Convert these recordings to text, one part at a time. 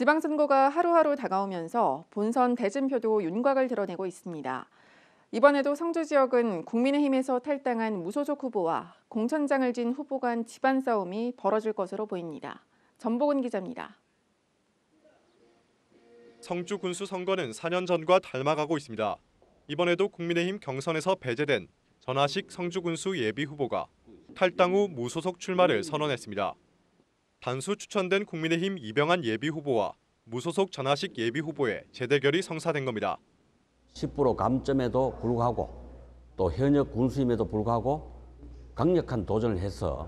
지방선거가 하루하루 다가오면서 본선 대진표도 윤곽을 드러내고 있습니다. 이번에도 성주 지역은 국민의힘에서 탈당한 무소속 후보와 공천장을 진 후보 간 집안 싸움이 벌어질 것으로 보입니다. 전복은 기자입니다. 성주 군수 선거는 4년 전과 닮아가고 있습니다. 이번에도 국민의힘 경선에서 배제된 전하식 성주 군수 예비 후보가 탈당 후 무소속 출마를 선언했습니다. 단수 추천된 국민의힘 이병환 예비후보와 무소속 전하식 예비후보의 재대결이 성사된 겁니다. 10% 감점에도 불구하고 또 현역 군수임에도 불구하고 강력한 도전을 해서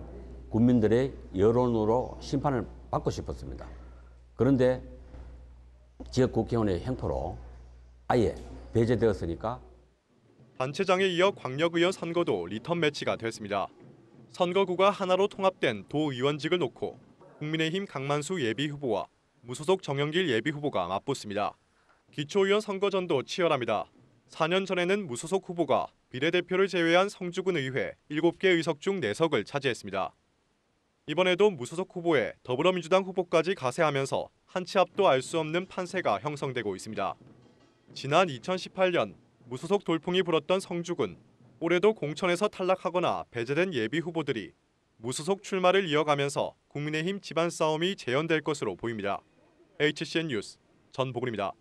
국민들의 여론으로 심판을 받고 싶었습니다. 그런데 지역국회의원의 행포로 아예 배제되었으니까 단체장에 이어 광역의원 선거도 리턴 매치가 됐습니다. 선거구가 하나로 통합된 도의원직을 놓고 국민의힘 강만수 예비후보와 무소속 정영길 예비후보가 맞붙습니다. 기초의원 선거전도 치열합니다. 4년 전에는 무소속 후보가 비례대표를 제외한 성주군 의회 7개 의석 중 4석을 차지했습니다. 이번에도 무소속 후보에 더불어민주당 후보까지 가세하면서 한치 앞도 알 수 없는 판세가 형성되고 있습니다. 지난 2018년 무소속 돌풍이 불었던 성주군 올해도 공천에서 탈락하거나 배제된 예비 후보들이 무소속 출마를 이어가면서 국민의힘 집안 싸움이 재현될 것으로 보입니다. HCN 뉴스 전복훈입니다.